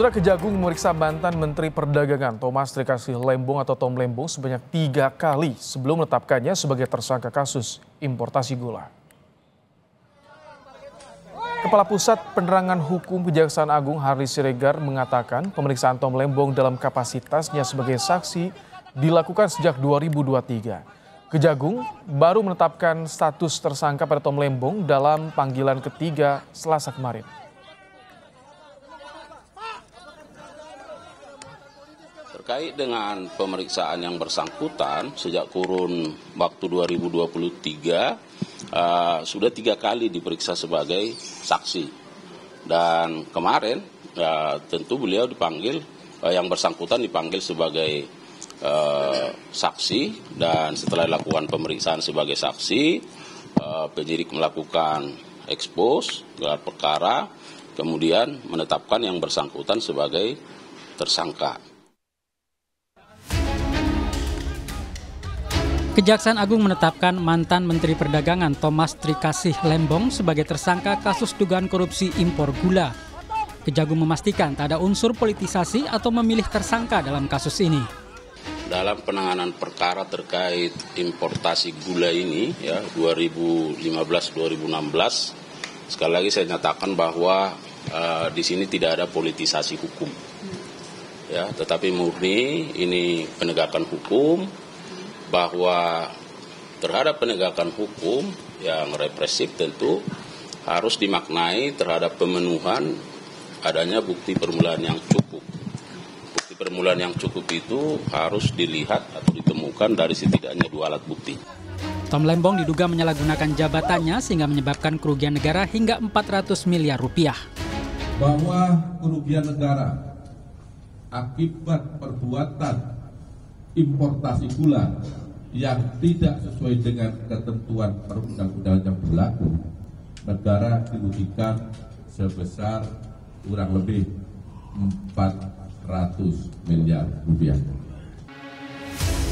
Saudara Kejagung memeriksa mantan Menteri Perdagangan Thomas Trikasih Lembong atau Tom Lembong sebanyak tiga kali sebelum menetapkannya sebagai tersangka kasus importasi gula. Kepala Pusat Penerangan Hukum Kejaksaan Agung Hari Siregar mengatakan pemeriksaan Tom Lembong dalam kapasitasnya sebagai saksi dilakukan sejak 2023. Kejagung baru menetapkan status tersangka pada Tom Lembong dalam panggilan ketiga Selasa kemarin. Terkait dengan pemeriksaan yang bersangkutan sejak kurun waktu 2023 uh, eh, sudah tiga kali diperiksa sebagai saksi dan kemarin uh, tentu beliau dipanggil uh, yang bersangkutan dipanggil sebagai uh, saksi dan setelah dilakukan pemeriksaan sebagai saksi uh, penyidik melakukan ekspos gelar perkara kemudian menetapkan yang bersangkutan sebagai tersangka. Kejaksaan Agung menetapkan mantan Menteri Perdagangan Thomas Trikasih Lembong sebagai tersangka kasus dugaan korupsi impor gula. Kejagung memastikan tak ada unsur politisasi atau memilih tersangka dalam kasus ini. Dalam penanganan perkara terkait importasi gula ini ya 2015-2016 sekali lagi saya nyatakan bahwa uh, di sini tidak ada politisasi hukum. Ya, tetapi murni ini penegakan hukum bahwa terhadap penegakan hukum yang represif tentu harus dimaknai terhadap pemenuhan adanya bukti permulaan yang cukup. Bukti permulaan yang cukup itu harus dilihat atau ditemukan dari setidaknya dua alat bukti. Tom Lembong diduga menyalahgunakan jabatannya sehingga menyebabkan kerugian negara hingga 400 miliar rupiah. Bahwa kerugian negara akibat perbuatan importasi gula yang tidak sesuai dengan ketentuan perundang-undangan yang berlaku, negara dirugikan sebesar kurang lebih 400 miliar rupiah.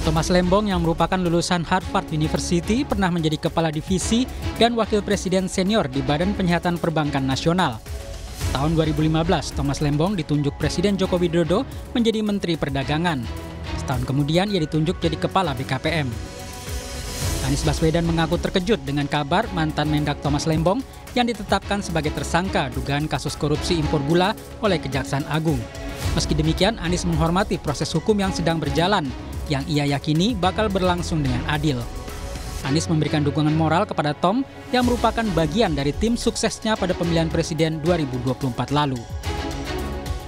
Thomas Lembong yang merupakan lulusan Harvard University pernah menjadi kepala divisi dan wakil presiden senior di Badan Penyihatan Perbankan Nasional. Tahun 2015, Thomas Lembong ditunjuk Presiden Joko Widodo menjadi Menteri Perdagangan. Setahun kemudian ia ditunjuk jadi Kepala BKPM. Anies Baswedan mengaku terkejut dengan kabar mantan Mendak Thomas Lembong yang ditetapkan sebagai tersangka dugaan kasus korupsi impor gula oleh Kejaksaan Agung. Meski demikian, Anies menghormati proses hukum yang sedang berjalan, yang ia yakini bakal berlangsung dengan adil. Anies memberikan dukungan moral kepada Tom yang merupakan bagian dari tim suksesnya pada pemilihan presiden 2024 lalu.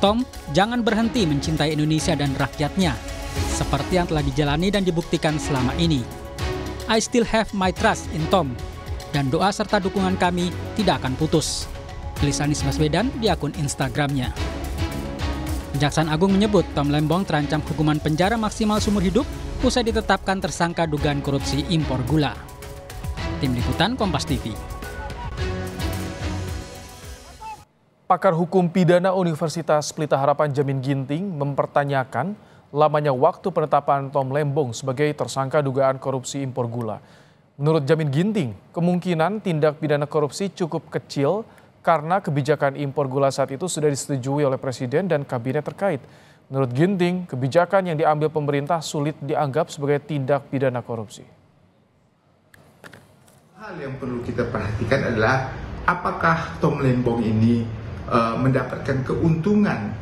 Tom, jangan berhenti mencintai Indonesia dan rakyatnya, seperti yang telah dijalani dan dibuktikan selama ini. I still have my trust in Tom, dan doa serta dukungan kami tidak akan putus. Tulis Anies Baswedan di akun Instagramnya. Kejaksaan Agung menyebut Tom Lembong terancam hukuman penjara maksimal seumur hidup usai ditetapkan tersangka dugaan korupsi impor gula. Tim Liputan Kompas TV. Pakar Hukum Pidana Universitas Pelita Harapan Jamin Ginting mempertanyakan lamanya waktu penetapan Tom Lembong sebagai tersangka dugaan korupsi impor gula. Menurut Jamin Ginting, kemungkinan tindak pidana korupsi cukup kecil karena kebijakan impor gula saat itu sudah disetujui oleh Presiden dan Kabinet terkait. Menurut Ginting, kebijakan yang diambil pemerintah sulit dianggap sebagai tindak pidana korupsi. Hal yang perlu kita perhatikan adalah apakah Tom Lembong ini uh, mendapatkan keuntungan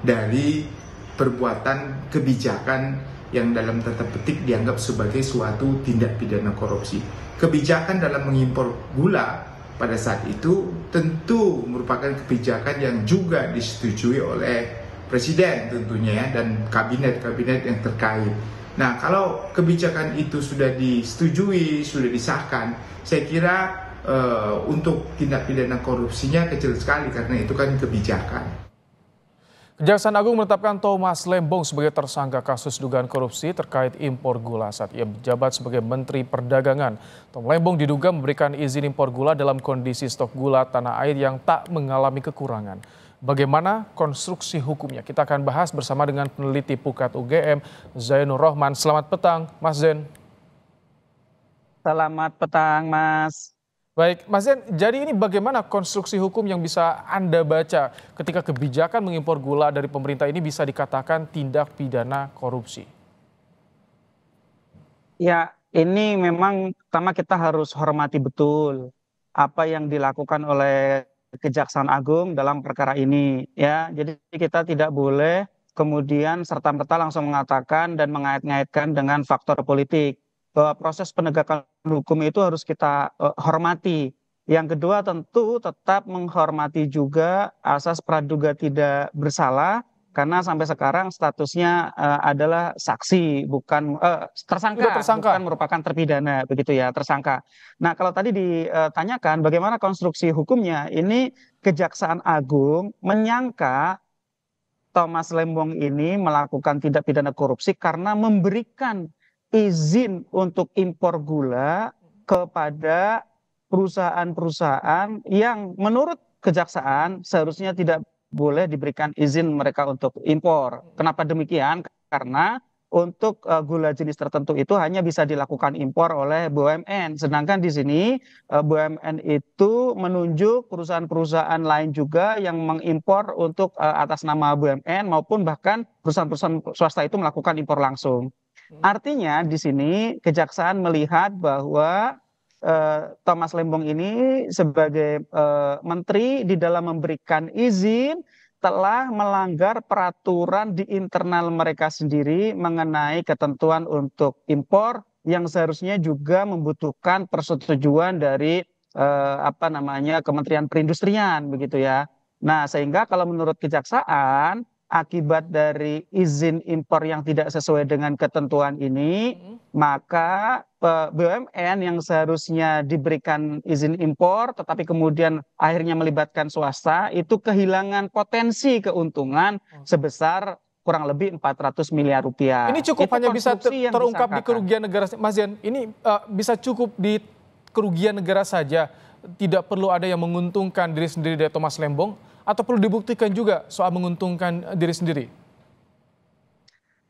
dari perbuatan kebijakan yang dalam tanda petik dianggap sebagai suatu tindak pidana korupsi. Kebijakan dalam mengimpor gula pada saat itu tentu merupakan kebijakan yang juga disetujui oleh presiden tentunya ya dan kabinet-kabinet yang terkait. Nah, kalau kebijakan itu sudah disetujui, sudah disahkan, saya kira uh, untuk tindak pidana korupsinya kecil sekali karena itu kan kebijakan. Kejaksaan Agung menetapkan Thomas Lembong sebagai tersangka kasus dugaan korupsi terkait impor gula saat ia menjabat sebagai Menteri Perdagangan. Tom Lembong diduga memberikan izin impor gula dalam kondisi stok gula tanah air yang tak mengalami kekurangan. Bagaimana konstruksi hukumnya? Kita akan bahas bersama dengan peneliti Pukat UGM, Zainur Rohman. Selamat petang, Mas Zain. Selamat petang, Mas. Baik, Mas Zen, jadi ini bagaimana konstruksi hukum yang bisa Anda baca ketika kebijakan mengimpor gula dari pemerintah ini bisa dikatakan tindak pidana korupsi? Ya, ini memang pertama kita harus hormati betul apa yang dilakukan oleh Kejaksaan Agung dalam perkara ini ya. Jadi kita tidak boleh kemudian serta-merta langsung mengatakan dan mengait-ngaitkan dengan faktor politik bahwa proses penegakan hukum itu harus kita uh, hormati. Yang kedua tentu tetap menghormati juga asas praduga tidak bersalah karena sampai sekarang statusnya uh, adalah saksi bukan uh, tersangka, tersangka bukan merupakan terpidana begitu ya tersangka. Nah kalau tadi ditanyakan bagaimana konstruksi hukumnya ini Kejaksaan Agung menyangka Thomas Lembong ini melakukan tindak pidana korupsi karena memberikan izin untuk impor gula kepada perusahaan perusahaan yang menurut kejaksaan seharusnya tidak boleh diberikan izin mereka untuk impor. Kenapa demikian? Karena untuk uh, gula jenis tertentu itu hanya bisa dilakukan impor oleh BUMN. Sedangkan di sini uh, eh, BUMN itu menunjuk perusahaan-perusahaan lain juga yang mengimpor untuk uh, atas nama BUMN maupun bahkan perusahaan-perusahaan swasta itu melakukan impor langsung. Hmm. Artinya di sini kejaksaan melihat bahwa eh, Thomas Lembong ini sebagai eh, menteri di dalam memberikan izin telah melanggar peraturan di internal mereka sendiri mengenai ketentuan untuk impor yang seharusnya juga membutuhkan persetujuan dari eh, apa namanya Kementerian Perindustrian begitu ya. Nah, sehingga kalau menurut kejaksaan akibat dari izin impor yang tidak sesuai dengan ketentuan ini, hmm. maka BUMN yang seharusnya diberikan izin impor, tetapi kemudian akhirnya melibatkan swasta, itu kehilangan potensi keuntungan hmm. sebesar kurang lebih 400 miliar rupiah. Ini cukup itu hanya bisa ter terungkap di kerugian negara, Mas Jan. Ini uh, bisa cukup di kerugian negara saja, tidak perlu ada yang menguntungkan diri sendiri dari Thomas Lembong atau perlu dibuktikan juga soal menguntungkan diri sendiri?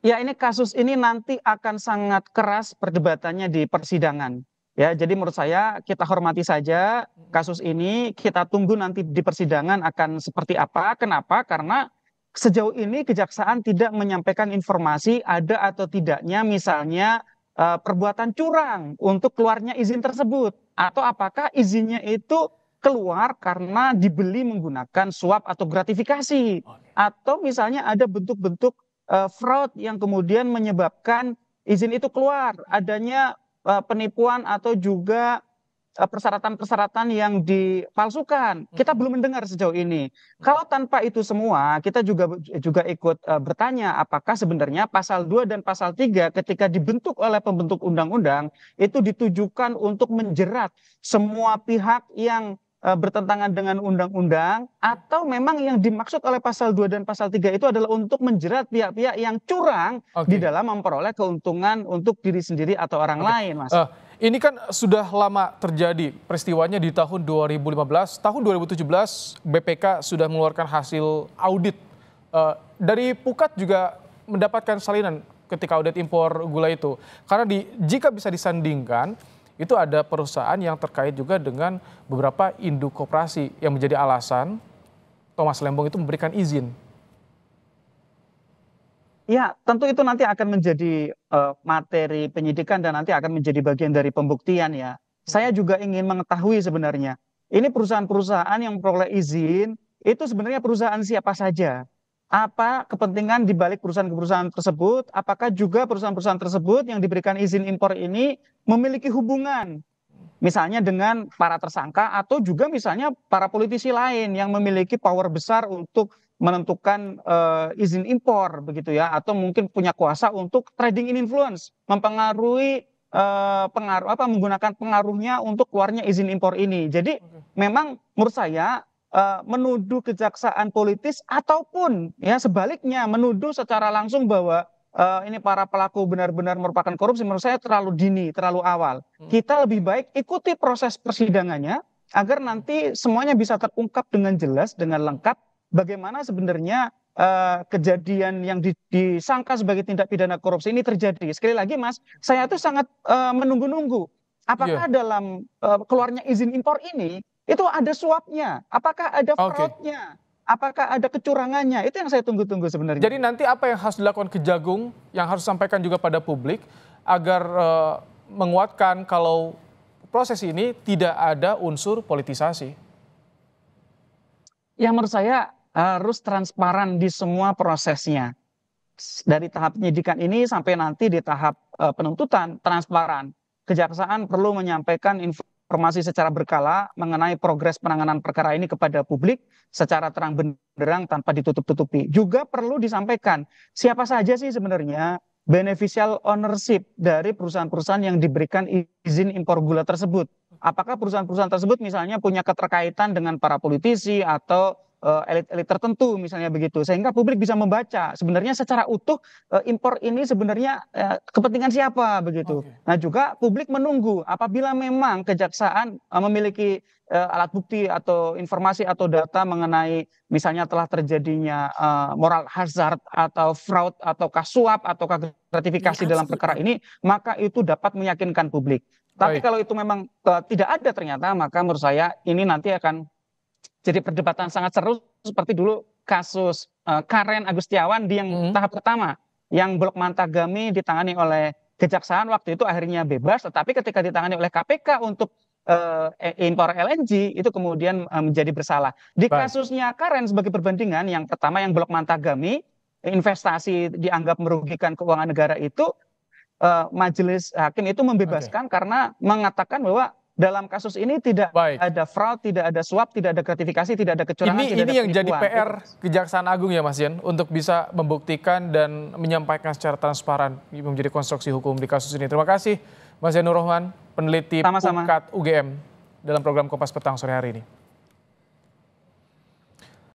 Ya ini kasus ini nanti akan sangat keras perdebatannya di persidangan. Ya, jadi menurut saya kita hormati saja kasus ini, kita tunggu nanti di persidangan akan seperti apa. Kenapa? Karena sejauh ini kejaksaan tidak menyampaikan informasi ada atau tidaknya misalnya eh, perbuatan curang untuk keluarnya izin tersebut atau apakah izinnya itu keluar karena dibeli menggunakan suap atau gratifikasi oh, iya. atau misalnya ada bentuk-bentuk uh, fraud yang kemudian menyebabkan izin itu keluar adanya uh, penipuan atau juga eh, persyaratan-persyaratan yang dipalsukan. Kita hmm. belum mendengar sejauh ini. Kalau tanpa itu semua, kita juga juga ikut uh, bertanya apakah sebenarnya pasal 2 dan pasal 3 ketika dibentuk oleh pembentuk undang-undang itu ditujukan untuk menjerat semua pihak yang Eh, bertentangan dengan undang-undang atau memang yang dimaksud oleh pasal 2 dan pasal 3 itu adalah untuk menjerat pihak-pihak yang curang okay. di dalam memperoleh keuntungan untuk diri sendiri atau orang okay. lain, Mas. Uh, ini kan sudah lama terjadi peristiwanya di tahun 2015, tahun 2017 BPK sudah mengeluarkan hasil audit. Uh, dari Pukat juga mendapatkan salinan ketika audit impor gula itu. Karena di, jika bisa disandingkan itu ada perusahaan yang terkait juga dengan beberapa induk koperasi yang menjadi alasan Thomas Lembong itu memberikan izin. Ya, tentu itu nanti akan menjadi uh, materi penyidikan dan nanti akan menjadi bagian dari pembuktian ya. Saya juga ingin mengetahui sebenarnya, ini perusahaan-perusahaan yang memperoleh izin itu sebenarnya perusahaan siapa saja? apa kepentingan di balik perusahaan-perusahaan tersebut, apakah juga perusahaan-perusahaan tersebut yang diberikan izin impor ini memiliki hubungan misalnya dengan para tersangka atau juga misalnya para politisi lain yang memiliki power besar untuk menentukan uh, izin impor begitu ya atau mungkin punya kuasa untuk trading in influence mempengaruhi uh, pengaruh apa menggunakan pengaruhnya untuk keluarnya izin impor ini. Jadi memang menurut saya Eh, menuduh kejaksaan politis ataupun ya sebaliknya menuduh secara langsung bahwa uh, ini para pelaku benar-benar merupakan korupsi menurut saya terlalu dini, terlalu awal. Hmm. Kita lebih baik ikuti proses persidangannya agar nanti semuanya bisa terungkap dengan jelas, dengan lengkap bagaimana sebenarnya uh, kejadian yang di, disangka sebagai tindak pidana korupsi ini terjadi. Sekali lagi Mas, saya itu sangat uh, menunggu-nunggu apakah yeah. dalam uh, keluarnya izin impor ini itu ada suapnya, apakah ada fraudnya, apakah ada kecurangannya? Itu yang saya tunggu-tunggu sebenarnya. Jadi nanti apa yang harus dilakukan Kejagung, yang harus sampaikan juga pada publik agar uh, menguatkan kalau proses ini tidak ada unsur politisasi. Yang menurut saya harus transparan di semua prosesnya. Dari tahap penyidikan ini sampai nanti di tahap uh, penuntutan transparan. Kejaksaan perlu menyampaikan informasi informasi secara berkala mengenai progres penanganan perkara ini kepada publik secara terang benderang tanpa ditutup-tutupi. Juga perlu disampaikan siapa saja sih sebenarnya beneficial ownership dari perusahaan-perusahaan yang diberikan izin impor gula tersebut. Apakah perusahaan-perusahaan tersebut misalnya punya keterkaitan dengan para politisi atau Eh, elit-elit uh, tertentu misalnya begitu sehingga publik bisa membaca sebenarnya secara utuh uh, impor ini sebenarnya uh, kepentingan siapa begitu. Okay. Nah juga publik menunggu apabila memang kejaksaan uh, memiliki uh, alat bukti atau informasi atau data mengenai misalnya telah terjadinya uh, moral hazard atau fraud atau kasuap atau gratifikasi ya, dalam perkara ini maka itu dapat meyakinkan publik. Tapi kalau itu memang tidak ada ternyata maka menurut saya ini nanti akan jadi perdebatan sangat seru seperti dulu kasus uh, Karen Agustiawan di yang hmm. tahap pertama yang Blok Mantagami ditangani oleh kejaksaan waktu itu akhirnya bebas tetapi ketika ditangani oleh KPK untuk uh, impor LNG itu kemudian uh, menjadi bersalah. Di Baik. kasusnya Karen sebagai perbandingan yang pertama yang Blok Mantagami investasi dianggap merugikan keuangan negara itu uh, majelis hakim itu membebaskan okay. karena mengatakan bahwa dalam kasus ini tidak Baik. ada fraud, tidak ada suap, tidak ada gratifikasi, tidak ada kecurangan. Ini tidak ini ada yang jadi PR Kejaksaan Agung ya Mas Yen untuk bisa membuktikan dan menyampaikan secara transparan menjadi konstruksi hukum di kasus ini. Terima kasih Mas Yanur Rohman, peneliti Sama -sama. UKAT UGM dalam program Kompas Petang sore hari ini.